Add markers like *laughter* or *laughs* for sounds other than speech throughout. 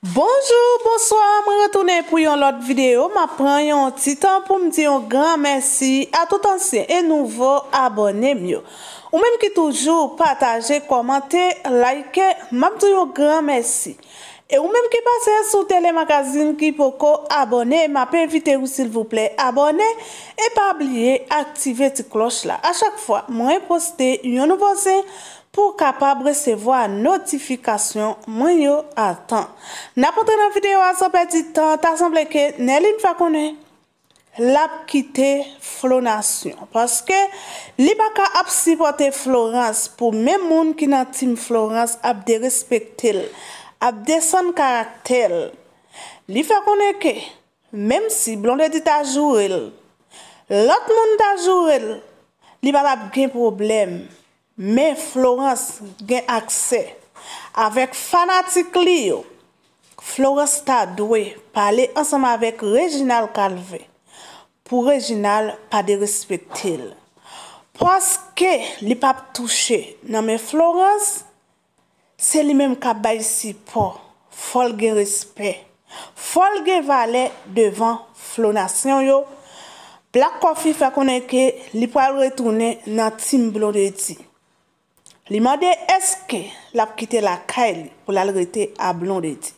Bonjour, bonsoir, mwen retounen pou yon lot videyo, mwen pren yon titan pou mdi yon gran mersi a tout ansen e nouvo abonnen myo. Ou men ki toujou pataje, komante, like, mwen mdi yon gran mersi. E ou menm ki pase sou telemagazin ki po ko abone, ma pe evite ou sil vouple abone, e pa ablie aktive ti kloch la. A chak fwa, mwen e poste yon nou pose pou kapab resevo a notifikasyon mwen yo atan. Na pote nan videyo aso peti tan, ta asemble ke nelin fwa konen l ap kite Flonasyon. Paske li baka ap sipote Flonasyon pou menm moun ki nan tim Flonasyon ap de respekte l. ap desen karak tel, li fe konen ke, mem si blonde di ta jurel, lot moun ta jurel, li pap ap gen problem, men Florence gen akse, avek fanatik li yo, Florence ta dwe, pale ansanm avek Reginald Kalve, pou Reginald pa de respetil. Pwaz ke li pap touche, nan men Florence, Se li menm ka bay si po, fol gen respè. Fol gen va le devan flonasyon yo. Black Coffee fa konenke li pou al retounen nan tim Blondeti. Li mwade eske la pkite la ka el pou lal rete a Blondeti.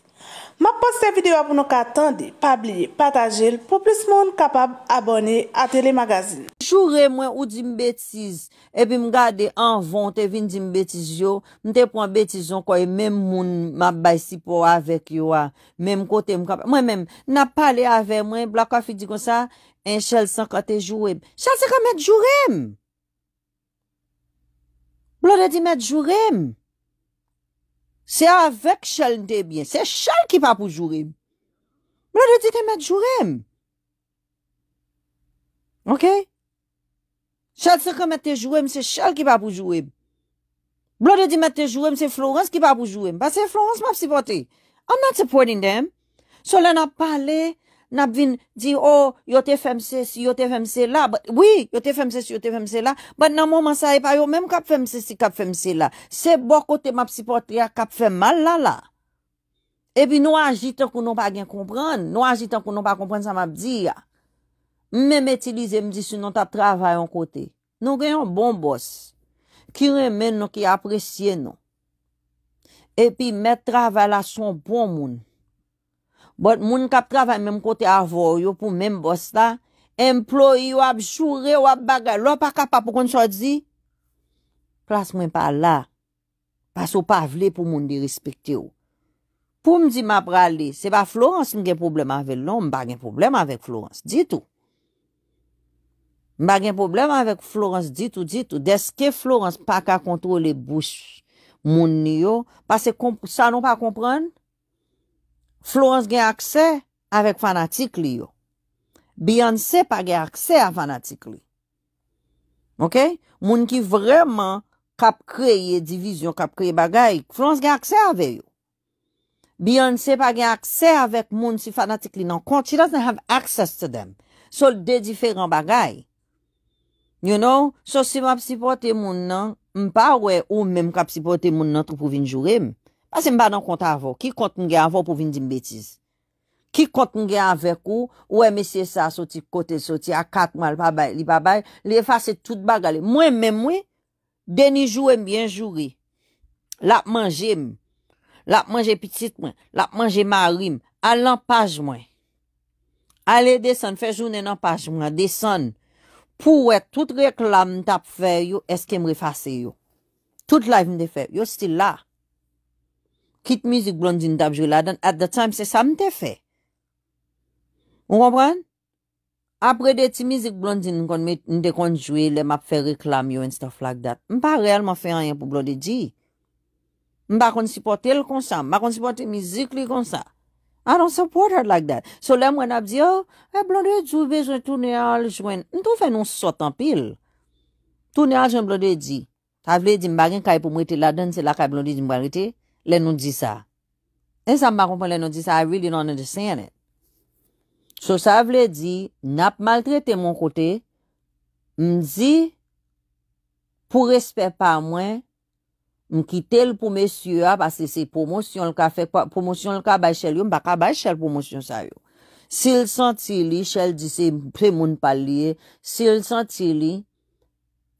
Ma poste videwa pou nou ka atande, pabliye, patajel, pou plis moun kapab abone a Telemagazine. Choure mwen ou di m betiz. Epi m gade an von te vin di m betiz yo. M te pon betizon kwa e men moun m abay si po avek yo a. Men m kote m kap. Mwen men, na pale avek mwen. B la kofi di kon sa, en chal san kote jurem. Chal se ka met jurem. B la de di met jurem. Se avek chal n te bien. Se chal ki pa pou jurem. B la de di te met jurem. Ok? Chal se ka mette jwem, se chal ki pa pou jwem. Blo de di mette jwem, se Florence ki pa pou jwem. Bas se Florence map si poti. Am nan te pwennin dem, solen ap pale, nap vin di, oh, yo te fèmse si, yo te fèmse la. Oui, yo te fèmse si, yo te fèmse la. Bat nan mouman sa e payo, mèm kap fèmse si, kap fèmse la. Se bokote map si poti, ya kap fèmman la la. Ebi nou aji tan konon pa gen kompren, nou aji tan konon pa kompren sa map di ya. Mèm etilize mdi si nou tap travay an kote. Nou gen yon bon bos. Ki remen nou ki apresye nou. Epi mè travay la son bon moun. Bot moun kap travay mèm kote avoy yo pou mèm bos ta. Employi wap jure wap bagay. Lò pa kapa pou kon sò di. Plas mwen pa la. Pas ou pa vle pou moun di respikte yo. Pou mdi ma prale, se ba Florence nge problem avè lò, mba gen problem avè Florence. Dit ou. Mba gen problem avèk Florence ditou ditou. Deske Florence pa ka kontrole bouch moun yo. Pase sa nou pa kompren. Florence gen akse avèk fanatik li yo. Beyoncé pa gen akse avèk fanatik li. Ok. Moun ki vreman kap kreye divizyon, kap kreye bagay. Florence gen akse avè yo. Beyoncé pa gen akse avèk moun si fanatik li nan konti. She doesn't have access to them. Sol de diferent bagay. You know, so si m ap sipote moun nan, m pa wè ou mèm kap sipote moun nan tou pou vin jurem. Ase m pa nan konta avò, ki kont nge avò pou vin din betiz. Ki kont nge avèk ou, wè m ese sa soti kote soti akat mwa li babay, li babay, li efase tout bagale. Mwen mèm wè, deni jurem bien jure, lak manje m, lak manje pitit m, lak manje marim, alan paj mwen. Ale desen, fè jounen an paj mwen, desen. Fou wè, tout reklam m te ap fè yo, eske m rifase yo. Tout laf m te fè, yo stil la. Kit mizik blondin m te ap jwe la, dan at the time se sa m te fè. Ou kompran? Apre de ti mizik blondin m te konjwe, le m ap fè reklam yo and stuff like that. M pa realman fè a yon pou blondi di. M pa konj si potel konsan, m pa konj si potel mizik li konsan. I don't support her like that. So le mwen ap di, oh, e blonde jove, jwen toune al, jwen... Nton fè non sot an pil. Toune al, jwen blonde di. Avle di mbagin kaya pou mwete la den, se la kaya blonde di mwete, le nou di sa. En sa mbakon pou le nou di sa, I really don't understand it. So sa avle di, nap maltrete mwen kote, mzi, pou respet pa mwen... m ki tel pou mesyo a, pas se se promosyon l ka fè, promosyon l ka bay chèl yo, m baka bay chèl promosyon sa yo. Se l santi li, chèl di se pre moun pal li, se l santi li,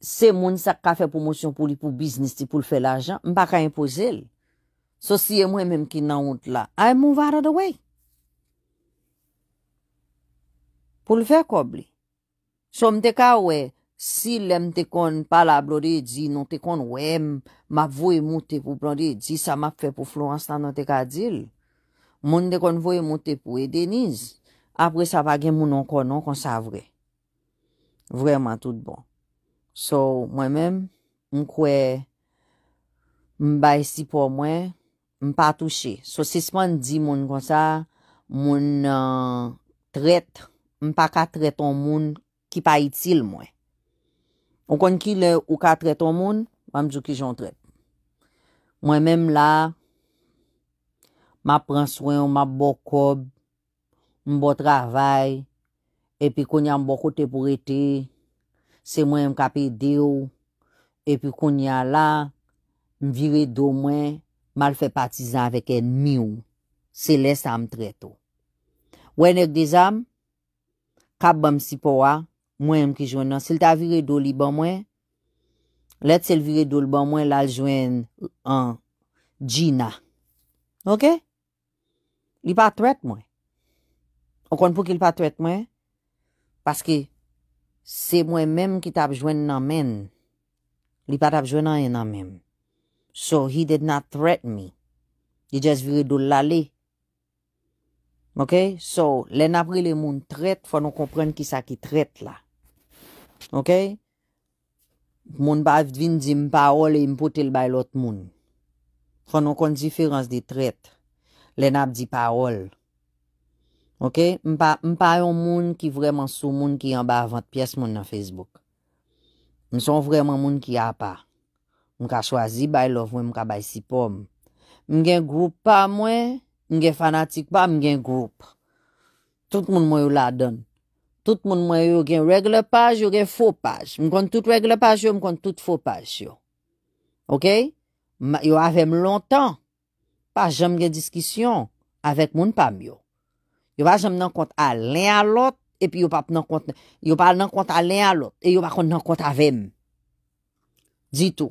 se moun sa ka fè promosyon pou li pou biznis ti, pou l fè l ajan, m baka impozè li. So siye mwen mèm ki nan wout la, ay mou vare de wey. Pou l fè kob li. So m de ka wey, Si lem te kon pala blode di, non te kon wem, map voye mou te pou blode di, sa map fe pou Florence tan non te kadil, moun de kon voye mou te pou e Deniz. Apre sa pa gen moun an kon an kon sa vre. Vreman tout bon. So, mwen men, mkwe mba esi pou mwen, mpa touche. So, se seman di moun kon sa, moun tret, mpa ka tret an moun ki pa itil mwen. On konn ki le ou ka treton moun, mam djou ki jontret. Mwen menm la, ma pranswen, ma bokob, mbo travay, epi konya mbokote pou rete, se mwen mkapi deyo, epi konya la, mvire do mwen, mal fe patizan veke miyo. Se lesa am tretou. Wen ek dezam, kab bam sipowa, Mwen m ki jwen nan. Se l ta vire do li ban mwen, let se l vire do li ban mwen, la l jwen an jina. Ok? Li pa tret mwen. Okon pou ki l pa tret mwen? Paske se mwen menm ki tap jwen nan men. Li pa tap jwen nan en nan men. So he did not tret me. He just vire do l la li. Ok? So l en apri le moun tret, fwa nou kompren ki sa ki tret la. Ok, moun pa vdvin di m parol e m pote l bay lot moun. Fon nou kon di ferans di tret, l enap di parol. Ok, m pa yon moun ki vreman sou moun ki yon ba vant piyes moun nan Facebook. M son vreman moun ki ya pa. M ka chwazi bay love mwen, m ka bay sipom. M gen group pa mwen, m gen fanatik pa, m gen group. Tout moun mwen yon la don. Tout moun mwen yo gen regle paj, yo gen faux paj. Mwen kon tout regle paj yo, mwen kon tout faux paj yo. Ok? Yo avem lontan. Pas jom gen diskisyon. Avek moun pam yo. Yo pa jom nan kont a len alot, epi yo pap nan kont, yo pa nan kont a len alot, e yo pa kont nan kont avem. Dito.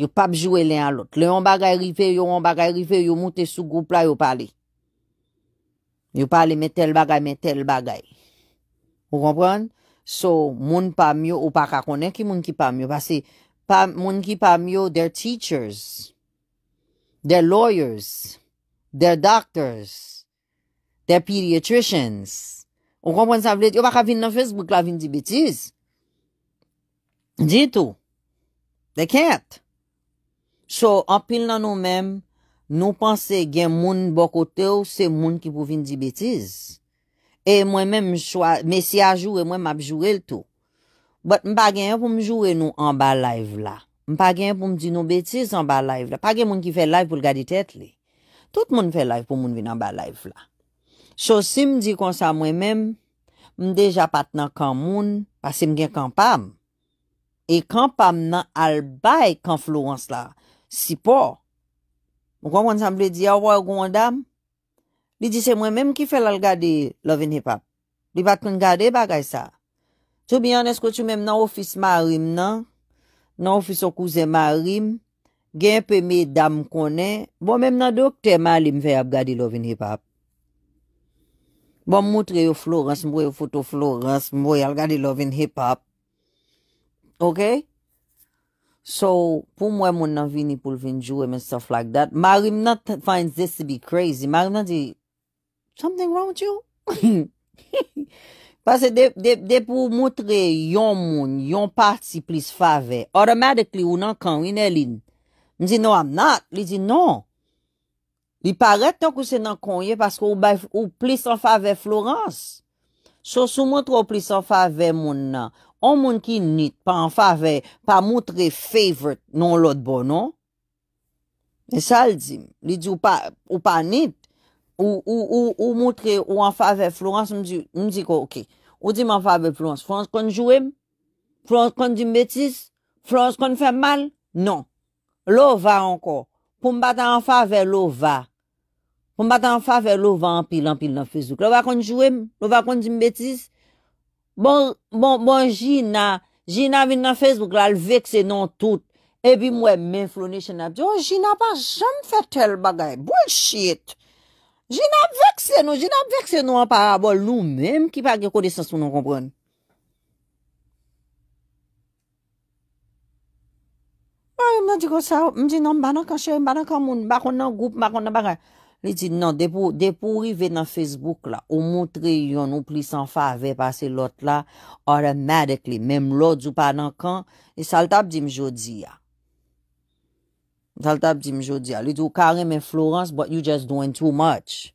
Yo pap jowe len alot. Le yon bagay rife, yo yon bagay rife, yo moun te sou goup la, yo pale. Yo pale me tel bagay, me tel bagay. Ou kompren? So, moun pa myo ou pa kakone ki moun ki pa myo. Pase, moun ki pa myo, their teachers, their lawyers, their doctors, their pediatricians. Ou kompren sa vlet? Yo pa ka vin nan Facebook la vin di betiz. Dito. They can't. So, apil nan nou men, nou panse gen moun bokote ou se moun ki pou vin di betiz. E mwen men mwen chwa, mesya jou e mwen mwen apjou e l to. But mpa genye pou mjou e nou anba live la. Mpa genye pou mdi nou betis anba live la. Pake moun ki fe live pou l gadi tet li. Tout moun fe live pou moun vin anba live la. So si mdi konsa mwen men, mdeja pat nan kan moun, pa si mgen kampam. E kampam nan albay kan Florence la, si po. Mwen konpon san mwen di, awa yon gondam, Li di se mwen menm ki fel al gadi lovin hip-hop. Li bat mwen gade bagay sa. To be honest ko tu menm nan ofis marim nan. Nan ofis okouze marim. Gen pe me dam konen. Bon menm nan dokte malim vey ap gadi lovin hip-hop. Bon moutre yo flores mwoy, yo foto flores mwoy al gadi lovin hip-hop. Ok? So pou mwen mwen nan vini pou vinjou e men stof like that. Marim nan find this to be crazy. Marim nan di... Something wrong with you? *laughs* Pase de pou moutre yon moun, yon part si plis fave, automatically ou nan kon, inè li. M zi, no, I'm not. Li zi, non. Li paret ton kou se nan kon ye, paske ou plis an fave Florence. Sos ou moutre ou plis an fave moun nan, ou moun ki nit, pa an fave, pa moutre favorite non lout bonon. E sa li zi, li zi ou pa nit, Ou moutre, ou anfa ve Florence, m di ko, ok. Ou di manfa ve Florence, Florence konjouem? Florence konjouem betis? Florence konjouem mal? Non. Lo va anko. Pou m bata anfa ve lo va. Pou m bata anfa ve lo va anpil anpil nan fezouk. Lo va konjouem? Lo va konjouem betis? Bon, bon, bon, jina, jina vin nan fezouk la lvek se non tout. E bi mwen menflonishen ap di, yo oh, jina pa jom fe tel bagay, bullshit. Jine ap vekse nou, jine ap vekse nou an parabol nou menm ki pa ge kode sens pou nou kompren. Pari mwen di ko sa, mwen di nan banan kan che, banan kan moun, bakon nan goup, bakon nan bakan. Li di nan depo, depo rive nan Facebook la, ou montre yon ou pli san fa ve pa se lot la, oramadik li, menm lot ou panan kan, e sal tap di mjodi ya. Tal tab di mjou di al, li tou kare men Florence, but you just doing too much.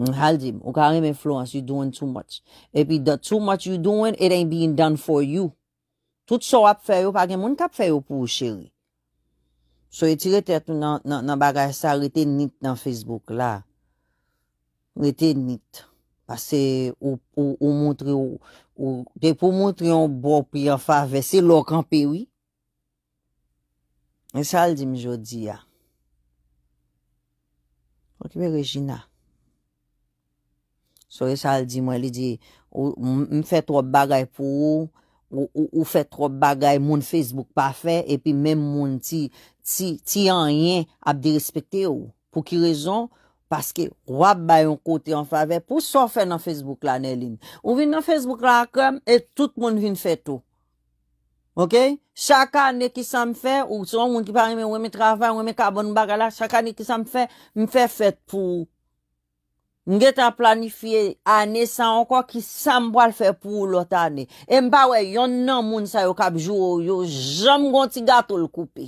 Hal mm, di m, ou kare men Florence, you doing too much. Epi, the too much you doing, it ain being done for you. Tout so ap fè yo, pake moun kap fè yo pou ou chéri. So, e tire tet nou nan bagaj sa, rete nit nan Facebook la. Rete nit. Pase, ou montre ou, te pou montre yon bopi, yon fave, se lòk anpe wè. E sa al di mi jodi ya. Fok mi Regina. So e sa al di mwen li di, ou m fè tro bagay pou ou, ou fè tro bagay moun Facebook pa fè, epi mèm moun ti, ti an yen ap di respete ou. Pou ki rezon? Paske wap bayon kote an fave, pou so fè nan Facebook la nelin. Ou vin nan Facebook la akèm, et tout moun vin fè tou. Ok? Chaka ane ki sa m fe, ou tsou an moun ki pari me weme trafa, weme kabon bagala, chaka ane ki sa m fe, m fe fet pou. M ge ta planifiye ane san anko ki sa m boal fe pou lot ane. E m bawe, yon nan moun sa yo kabjou yo, jom gonti gato l koupi.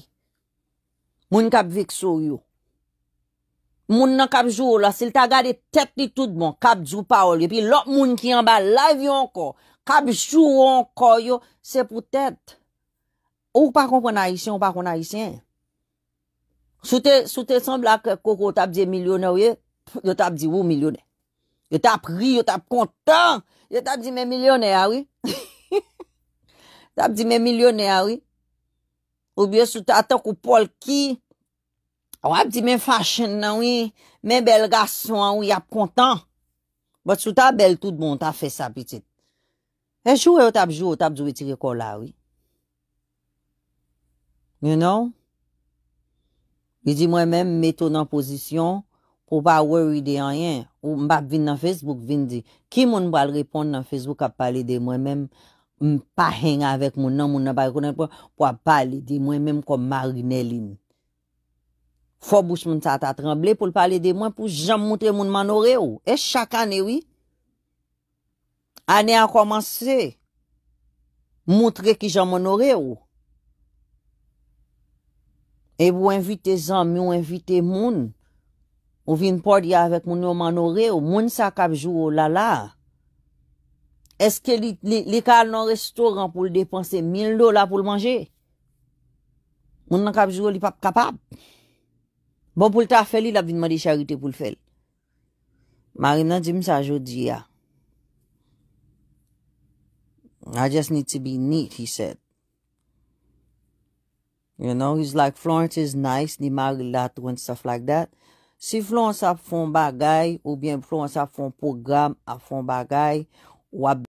Moun kabvik sou yo. Moun nan kabjou yo la, sil ta gade tep di tout bon, kabjou pa ou li, pi lop moun ki an ba live yo anko. Kab sou ou an koyo, se pou tèt. Ou pa kon konayisyen, ou pa konayisyen. Sou te sembla ke koko tap di milyonè ouye, yo tap di ou milyonè. Yo tap ri, yo tap kontan, yo tap di men milyonè awi. Tap di men milyonè awi. Ou biye sou ta tok ou pol ki, ou ap di men fachen nan ouye, men bel gason an ouye ap kontan. Bo sou ta bel tout bon ta fe sa pitit. E chou e otapjou, otapjou etire kola we. You know? E di mwen men meto nan pozisyon, ou pa worry de anyen, ou mbap vin nan Facebook, vin di, ki moun bal reponde nan Facebook ap pale de mwen men, mpa henga avek moun nan moun nan bay kona, pou ap pale di mwen men kon Marinellin. Fou bouch moun tat atremble pou pale de mwen, pou jan moutre moun man ore ou. E chakane we, Ane a komanse, moutre ki jan moun ore ou. E bou invite zan, moun invite moun, ou vin pod ya avek moun yo moun ore ou, moun sa kapjou lala. Eske li kal nan restoran pou l depanse mil do la pou l manje? Moun nan kapjou li pap kapab? Bon pou l ta fel li la vinman di charite pou l fel. Marina di msa jodi ya. I just need to be neat, he said. You know, he's like, Florence is nice, ni marilato and stuff like that. Si Florence ap fon bagay, ou bien Florence ap fon program, bagay, ou